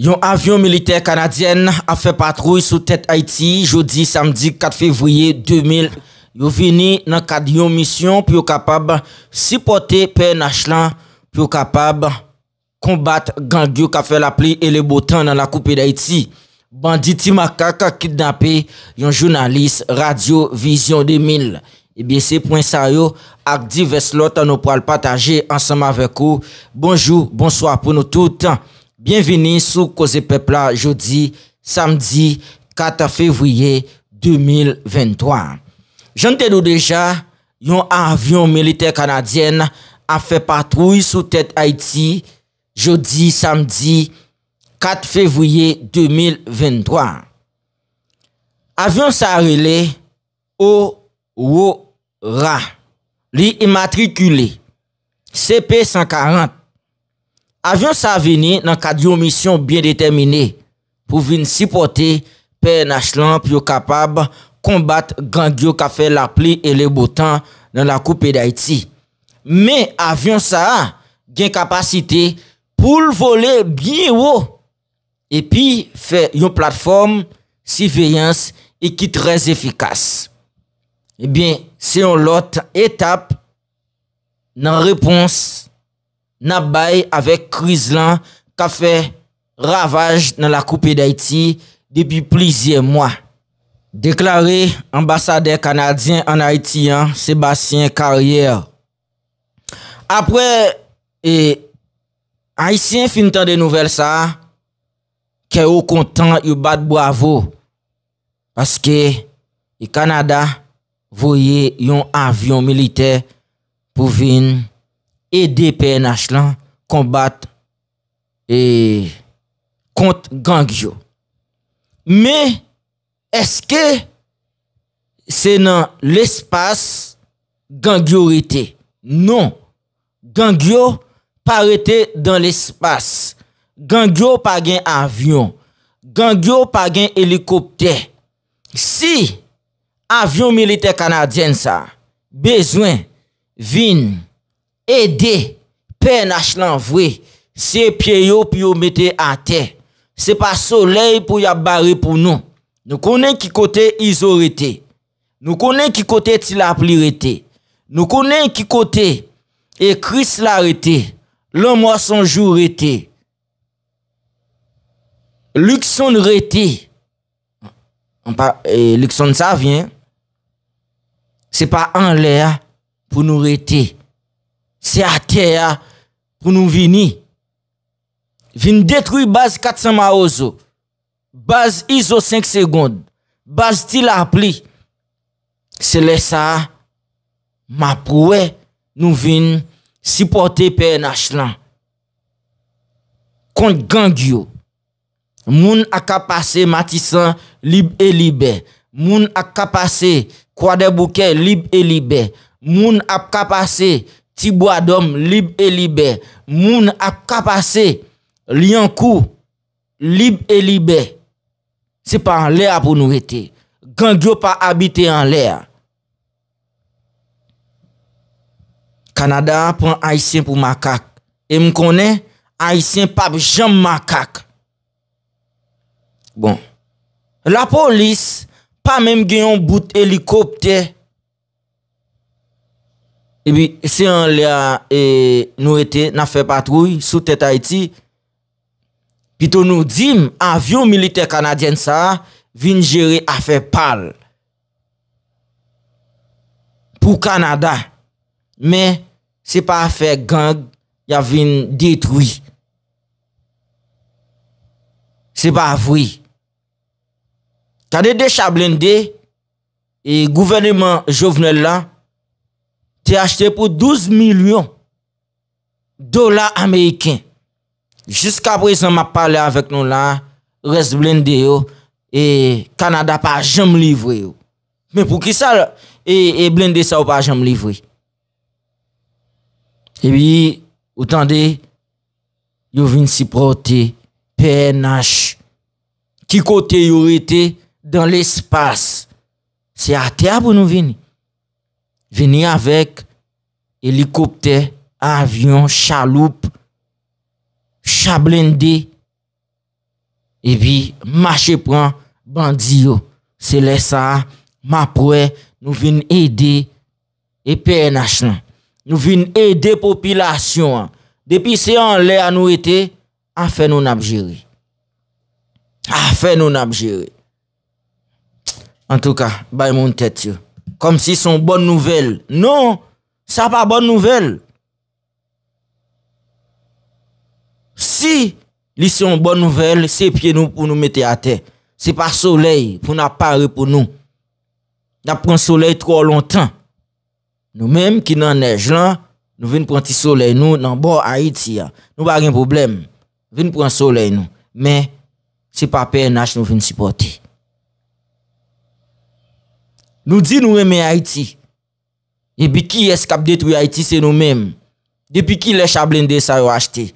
Yon avyon militer kanadyen a fe patrouy sou tet Haiti jodi samdi 4 fevouye 2000. Yon vini nan kad yon misyon pou yo kapab sipote pe nachlan pou yo kapab kombat gangyo ka fe la pli e le botan nan la koupe d'Haiti. Bandi ti makaka kitdampi yon jounalist radio Vision 2000. E bese pou yon saryo ak di veslot anopwal pataje ansama vek ou. Bonjou, bonswa pou nou toutan. Bienveni sou koze pepla jodi, samdi, 4 fevriye 2023. Jante do deja, yon avyon militer kanadyen a fe patrouy sou tet Haiti, jodi, samdi, 4 fevriye 2023. Avyon sa rele, O-WO-RA, li imatrikule, CP-140. Avyon sa veni nan kade yon misyon byen detemine pou vin sipote pey nashlamp yo kapab kombat gangyo ka fe la pli e le botan nan la koupe d'Haiti. Men avyon sa gen kapasite pou l'vole byen yo epi fe yon platform si veyans e ki trez efikas. Se yon lot etap nan repons Nabae avek kriz lan ka fe ravaj nan la koupe d'Haïti depi plizye mwa. Deklare ambasade kanadyen an Haïti an Sébastien Carrière. Apre, an isi an fin tan de nouvel sa, ke ou kontan yu bat bo avou. Paske, y e Kanada voye yon avyon milite pou vin... e DPNH lan kombat kont Gangyo. Me, eske se nan l'espace Gangyo ite? Non. Gangyo pa rete dan l'espace. Gangyo pa gen avyon. Gangyo pa gen helikopter. Si avyon milite kanadjen sa bezwen vin Ede, pe na chlan vwe, Se pie yo, pi yo mette an te, Se pa soley pou ya bari pou nou, Nou konen ki kote izo rete, Nou konen ki kote ti la pli rete, Nou konen ki kote, E kris la rete, Lomwa son jou rete, Likson rete, Likson sa vyen, Se pa an lè, Pou nou rete, Se a kè ya pou nou vini. Vin detroui baz katsan ma ozo. Baz izo 5 segonde. Baz ti la pli. Se le sa, ma pou we nou vin sipote pe en achlan. Kont gangyo. Moun akapase matisan libe e libe. Moun akapase kwa de bouke libe e libe. Moun akapase Sibwa dom, libe e libe, moun ak kapase, li an kou, libe e libe. Se pa an lea pou nou ete, kan diyo pa abite an lea. Kanada apon aisyen pou makak, e m konen aisyen pa bi jom makak. Bon, la polis pa menm genyon bout helikoptey, Ebi se an li a nou ete na fe patrouy Sou tetay ti Pi ton nou dim avyon milite kanadyen sa Vin jere a fe pal Pou kanada Me se pa fe gang Ya vin detrouy Se pa vwi Kanede chablende E gouvenement jovenel la Te achete pou 12 milyon dola Ameriken. Jiska prezant ma pale avèk nou la, res blende yo, e Kanada pa jom livre yo. Men pou ki sa la, e, e blende sa ou pa jom livre. E bi, ou tan de, yo vin si prote PNH, ki kote yo rete dan l'espace. Se a te apou nou vini. Veni avèk helikopter, avyon, chaloup, chablende, e bi mâche pran bandi yo. Se lè sa, mâ pouè, nou vin edè epè enach nan. Nou vin edè popilasyon an. Depi se an lè an nou etè, an fè nou nabjèri. An fè nou nabjèri. An tou ka, bay moun tèt yo. kom si son bon nouvel. Non, sa pa bon nouvel. Si li son bon nouvel, se pye nou pou nou mette a te. Se pa soleil pou nou apare pou nou. Na pren soleil tro lontan. Nou menm ki nan nej lan, nou ven pranti soleil nou nan bo a iti ya. Nou ba gen problem. Ven pranti soleil nou. Men, se pa pey nash nou ven sipotey. Nou di nou reme Haiti. E bi ki eskap detwe Haiti se nou menm. Depi ki le chablende sa yo achete.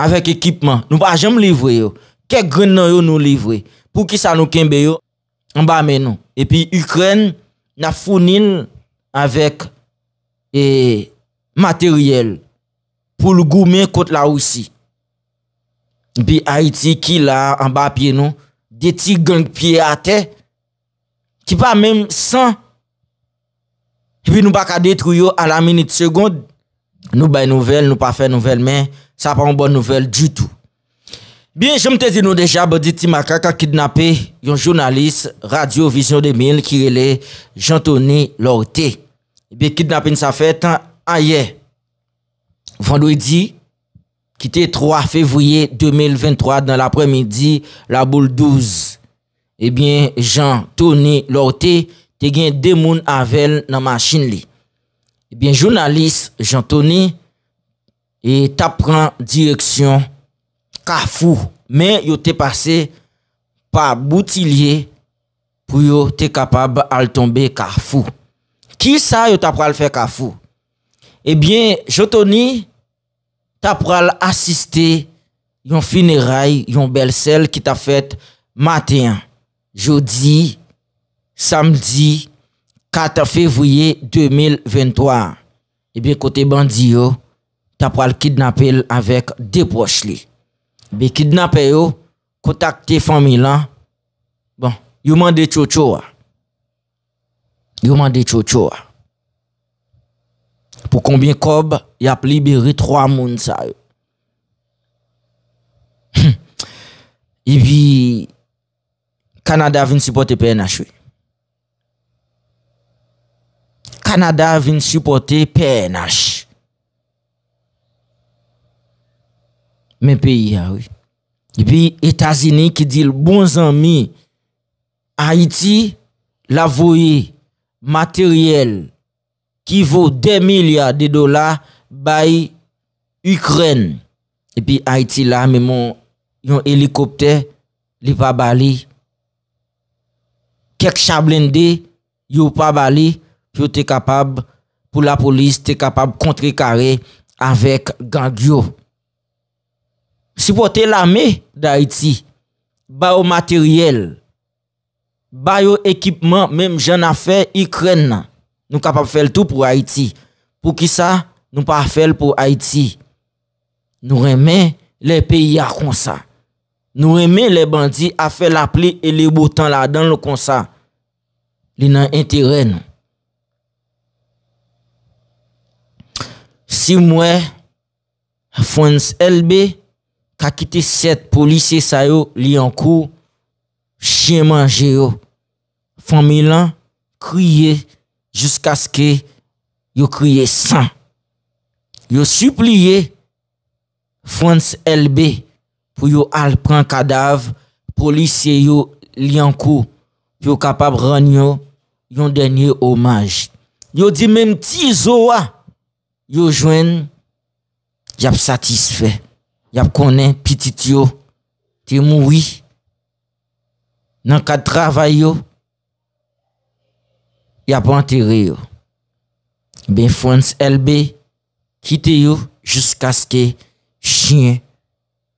Avek ekipman. Nou pa jom livre yo. Kek gren nan yo nou livre. Pou ki sa nou kenbe yo. An ba menm. E pi Ukren na fonil. Avek e, materyel. Pou l goumen kote la ou si. Bi e Haiti ki la an ba pienm. De ti genk piye ate. ki pa menm san ki pi nou baka detrou yo ala mini tsegon nou bay nouvel, nou pa fe nouvel men sa pa an bon nouvel du tout biye jom te zinou deja bodi ti maka ka kidnapè yon jounalist radiovision 2000 ki rele jantoni lor te biye kidnapè n sa fet a ye vandoui di ki te 3 fevouye 2023 dan apremidi la boule 12 Ebyen, Jean Tony, lor te, te gen demoun avel nan machin li. Ebyen, jounalist Jean Tony, e ta pran direksyon Karfou. Men, yo te pase pa boutilie pou yo te kapab al tombe Karfou. Ki sa yo ta pral fe Karfou? Ebyen, Jean Tony, ta pral asiste yon finerae, yon belsel ki ta fet matyen. Jodi, samdi, 4 fevrouye 2023. E bin kote bandi yo, ta pral kidnapel avèk depoche li. Be kidnapel yo, kontakte fami lan, bon, yu mande tcho tcho ah. wa. Yu mande tcho tcho ah. wa. Po konbien kob, ya pli bi ri 3 moun sa yo. E bin... Kanada vini supporte PNH. Kanada vini supporte PNH. Men peyi ya wè. E pi Etasini ki di l bon zanmi Haiti la vouye materyel ki vou 2 milyard de dola bayi Ukraine. E pi Haiti la men yon helikopter li pa bali Kek chablende, yo pa bali, yo te kapab pou la polis, te kapab kontre kare avèk gangyo. Si pou te lame da Haiti, ba yo materyel, ba yo ekipman, mèm jen afè, y kren nan. Nou kapab fèl tou pou Haiti, pou ki sa nou pa fèl pou Haiti, nou remè lè peyi akonsa. Nou remen le bandi a fe la ple e le botan la dan lo konsa. Li nan entere nan. Si mwen, Frans LB, ka kite set polisye sayo li an kou, chen manje yo. Fon mi lan, kriye, jiska skye, yo kriye san. Yo supliye, Frans LB, yo kriye, pou yo al pran kadav, polisye yo liankou, yo kapab ranyo, yon denye omaj. Yo di menm ti zo wa, yo jwen, yap satisfe, yap konen pitit yo, te mouwi, nan ka travay yo, yap anteryo. Ben Frans LB, kite yo, jiska ske chine,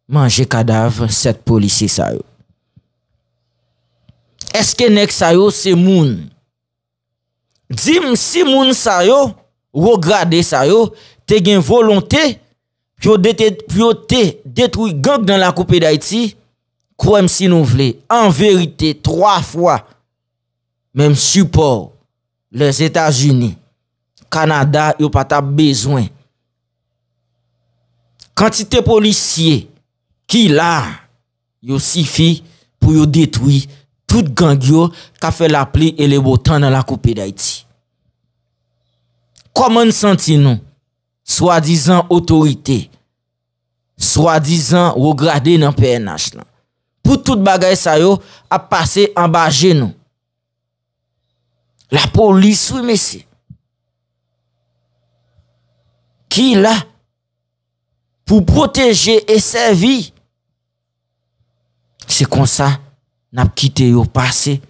manje kadav, set polisi sayo. Eske nek sayo se moun? Dzi msi moun sayo, wograde sayo, te gen volonte, pyo te detroui gok dan la koupe d'Aiti, kwen msi nou vle, an verite, troa fwa, men msupor, les Etats-Unis, Kanada, yo pata bezwen. Kantite polisiye, Ki la yo sifi pou yo detwi tout gangyo ka fe la pli e le wotan nan la koupi da iti. Koman senti nou? Swa dizan otorite. Swa dizan wograde nan PNH lan. Pou tout bagay sayo ap pase ambaje nou. La polis wimese. Ki la pou proteje e servi Se konsa, nan ki te yo pase,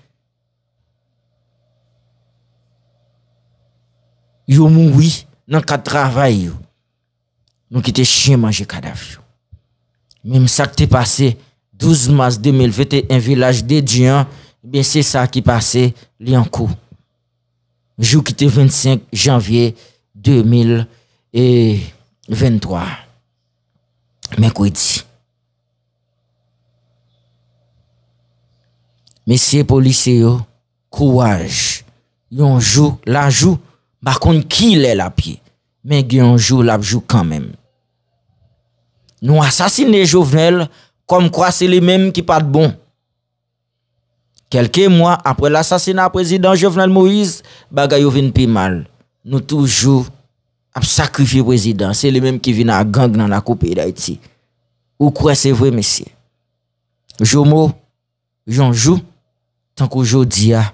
yo moui nan ka travay yo, nan ki te chen manje kadav yo. Mwen sa ki te pase 12 mars 2020, mwen se te en vilaj de Diyan, mwen se sa ki pase Lian Kou. Jou ki te 25 janvye 2023. Mwen kou e di, Mesye polise yo, kouwaj, yonjou, lajou, bakoun ki lè la pi, men gen yonjou, labjou kanmen. Nou asasine jovenel, kom kwa se le menm ki pat bon. Kelke mwen apre l'asasine a prezident jovenel Moïse, bagayou vin pi mal. Nou toujou ap sakrifye prezident, se le menm ki vin a gang nan la koupi da iti. Ou kwa se vwe mesye? Jou mou, yonjou. koujou di ya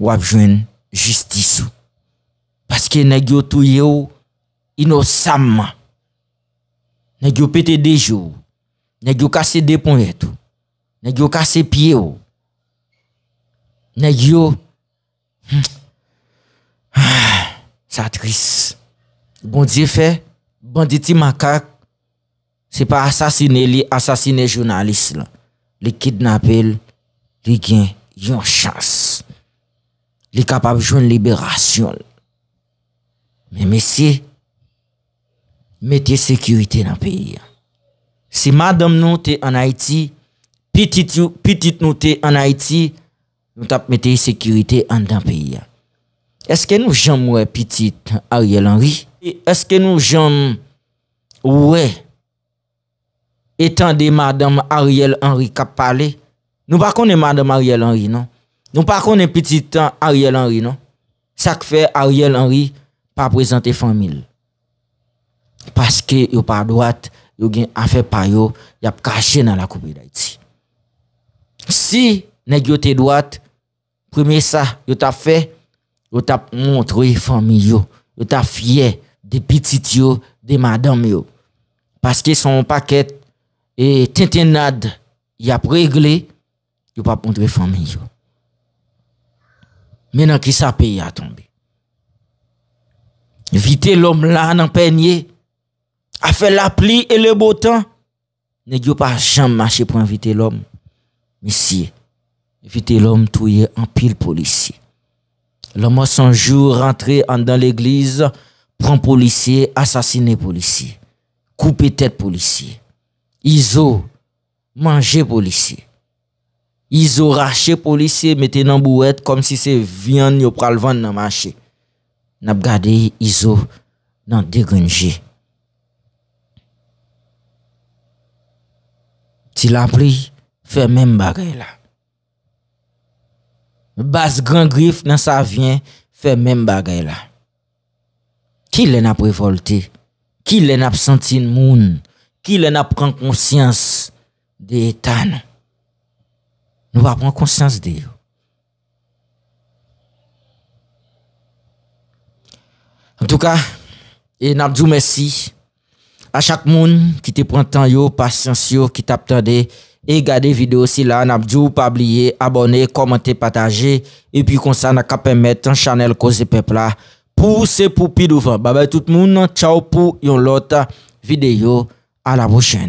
wap jwen jistisou. Paske negyo touye ou inosamman. Negyo pete dejou. Negyo kase depon etou. Negyo kase pie ou. Negyo hmm, sa tris. Bon di fe, bon di ti makak se pa asasine li, asasine jounalis la. Li kidnapel, li gen yon chans, li kapap joun liberasyon, men mesye, mette sekurite nan peyi. Si madam nou te an Haiti, pitit nou te an Haiti, nou tap mette sekurite an dan peyi. Eske nou jom wè pitit Ariel Henry? E eske nou jom wè etan de madam Ariel Henry kap paley? Nou pa konen madame Ariel Henry, non? Nou pa konen piti tan Ariel Henry, non? Sak fe Ariel Henry pa prezante fanmil. Paske yo pa dwat, yo gen afe payo, yap kache nan la koube da iti. Si neg yo te dwat, premye sa, yo ta fe, yo ta montre fanmil yo, yo ta fye de piti tiyo, de madame yo. Paske son paket, ten ten nad, yap regle, Yo pa ponte ve famen yo. Menan ki sa peyi a tombe. Vite l'om la nan penye. A fe la pli e le botan. Ne yo pa jam mache pou invite l'om. Mi si. Invite l'om touye an pil polisi. L'om a son jou rentre an dan l'eglize. Pren polisi, asasine polisi. Koupe tete polisi. Izo, manje polisi. Izo rache polisye mette nan bou et kom si se vyan yo pralvan nan manche. Nap gade izo nan degrenje. Ti la pli, fe men bagay la. Bas gran grif nan sa vyan, fe men bagay la. Ki le na prevolte? Ki le na psantin moun? Ki le na pren konsyans de etan nan? ba pran konsyans de yo. En tou ka, e nabdou mersi a chak moun ki te pran tan yo, pasyans yo ki tap tande, e gade video si la, nabdou, pa abliye, abone, komente, pataje, e pi konsan na ka pemet an chanel ko se pepla, pou se pou pi douvan. Baba tout moun, chow pou yon lota video. A la bouchen.